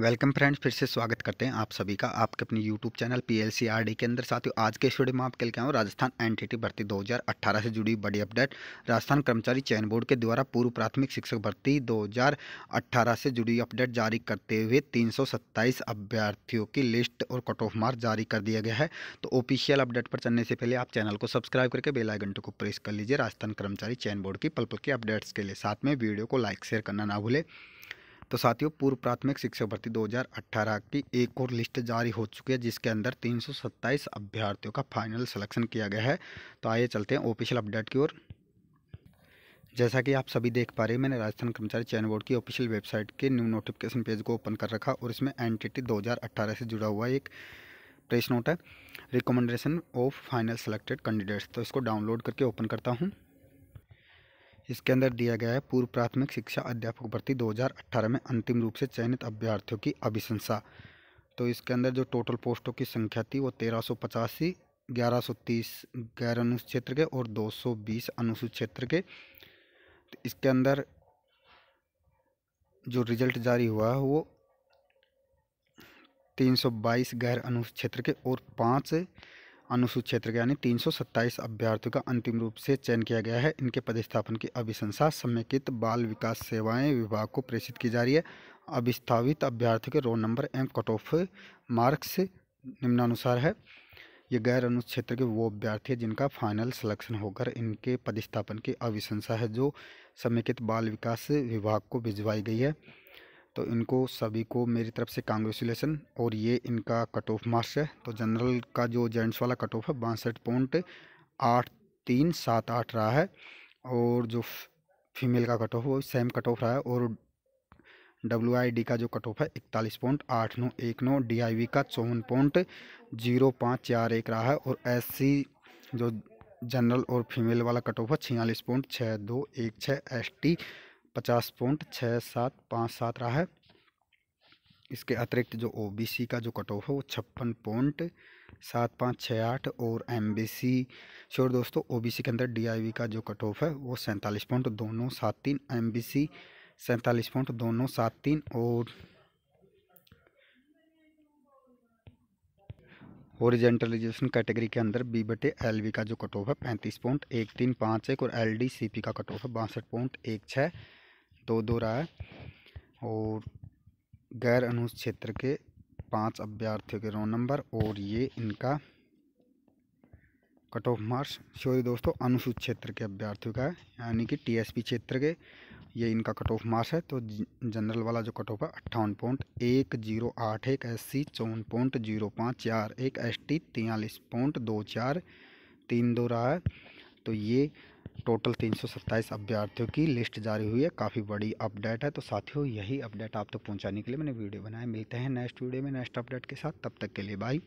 welcome friends फिर से स्वागत करते हैं आप सभी का आपके अपने YouTube channel P L C R D के अंदर साथियों आज के स्टूडियो में आपके लिए हूँ राजस्थान एनटीटी भर्ती 2018 से जुड़ी बड़ी अपडेट राजस्थान कर्मचारी चयन बोर्ड के द्वारा पूर्व प्राथमिक शिक्षक भर्ती 2018 से जुड़ी अपडेट जारी करते हुए तीन अभ्यर्थियों की लिस्ट और कट ऑफ मार्क जारी कर दिया गया है तो ऑफिशियल अपडेट पर चलने से पहले आप चैनल को सब्सक्राइब करके टू को प्रेस कर लीजिए राजस्थान कर्मचारी चयन बोर्ड की पल पल की अपडेट्स के लिए साथ में वीडियो को लाइक शेयर करना ना भूलें तो साथियों पूर्व प्राथमिक शिक्षक भर्ती 2018 की एक और लिस्ट जारी हो चुकी है जिसके अंदर 327 अभ्यर्थियों का फाइनल सिलेक्शन किया गया है तो आइए चलते हैं ऑफिशियल अपडेट की ओर जैसा कि आप सभी देख पा रहे हैं मैंने राजस्थान कर्मचारी चयन बोर्ड की ऑफिशियल वेबसाइट के न्यू नोटिफिकेशन पेज को ओपन कर रखा और इसमें एन टी से जुड़ा हुआ एक प्रेस नोट है recommendation of final selected candidates तो इसको डाउनलोड करके ओपन करता हूँ इसके अंदर दिया गया है पूर्व प्राथमिक शिक्षा अध्यापक भर्ती 2018 में अंतिम रूप से चयनित अभ्यर्थियों की अभिशंसा तो इसके अंदर जो टोटल पोस्टों की संख्या थी वो तेरह सौ पचासी ग्यारह सौ तीस गैर अनुसूचित क्षेत्र के और दो सौ बीस अनुसूचित क्षेत्र के तो इसके अंदर जो रिजल्ट जारी हुआ है वो तीन सौ बाईस गैर अनुसूचित क्षेत्र के और पाँच अनुसूचित क्षेत्र के यानी तीन अभ्यर्थियों का अंतिम रूप से चयन किया गया है इनके पदस्थापन की अभिशंसा समेकित बाल विकास सेवाएं विभाग को प्रेषित की जा रही है अभिस्थापित अभ्यर्थियों के रोल नंबर एम कट ऑफ मार्क्स निम्नानुसार है ये गैर अनुसूचित क्षेत्र के वो अभ्यर्थी हैं जिनका फाइनल सिलेक्शन होकर इनके पदस्थापन की अभिशंसा है जो समेकित बाल विकास विभाग को भिजवाई गई है तो इनको सभी को मेरी तरफ से कांग्रेचुलेसन और ये इनका कट ऑफ मार्क्स है तो जनरल का जो जेंट्स वाला कट ऑफ है बासठ पॉइंट आठ तीन सात आठ रहा है और जो फीमेल का कट ऑफ वो सेम कट ऑफ रहा है और डब्ल्यू आई डी का जो कट ऑफ है इकतालीस पॉइंट आठ नौ एक नौ डी आई वी का चौवन पॉइंट जीरो पाँच चार एक रहा है और एस सी जो जनरल और फीमेल वाला कट ऑफ है छियालीस पॉइंट छः दो एक छः एस टी पचास पॉइंट छः सात पाँच सात रहा है इसके अतिरिक्त जो ओ बी सी का जो कट ऑफ है वो छप्पन पॉइंट सात पाँच छः आठ और एम बी सी श्योर दोस्तों ओ बी सी के अंदर डी आई वी का जो कट ऑफ है वो सैंतालीस पॉइंट दोनों सात तीन एम बी सी सैंतालीस पॉइंट दोनों सात तीन और हॉरिजेंटलाइजेशन कैटेगरी के अंदर बी बटे एल वी का जो कट ऑफ है पैंतीस पॉइंट एक तीन पाँच एक और एल डी सी पी का कट ऑफ है बासठ पॉइंट एक छः दो दो रहा है और गैर अनुज क्षेत्र के पांच अभ्यर्थियों के रोल नंबर और ये इनका कट ऑफ मार्क्स सॉरी दोस्तों अनुसूचित क्षेत्र के अभ्यर्थियों का है यानी कि टीएसपी क्षेत्र के ये इनका कट ऑफ मार्क्स है तो जनरल वाला जो कट ऑफ है अट्ठावन पॉइंट एक जीरो आठ एक एस सी चौवन पॉइंट जीरो पाँच चार एक एस टी तियालीस पॉइंट दो चार तीन दो रहा है तो ये टोटल तीन अभ्यर्थियों की लिस्ट जारी हुई है काफ़ी बड़ी अपडेट है तो साथियों यही अपडेट आप तक तो पहुँचाने के लिए मैंने वीडियो बनाया मिलते हैं नेक्स्ट वीडियो में नेक्स्ट अपडेट के साथ तब तक के लिए बाई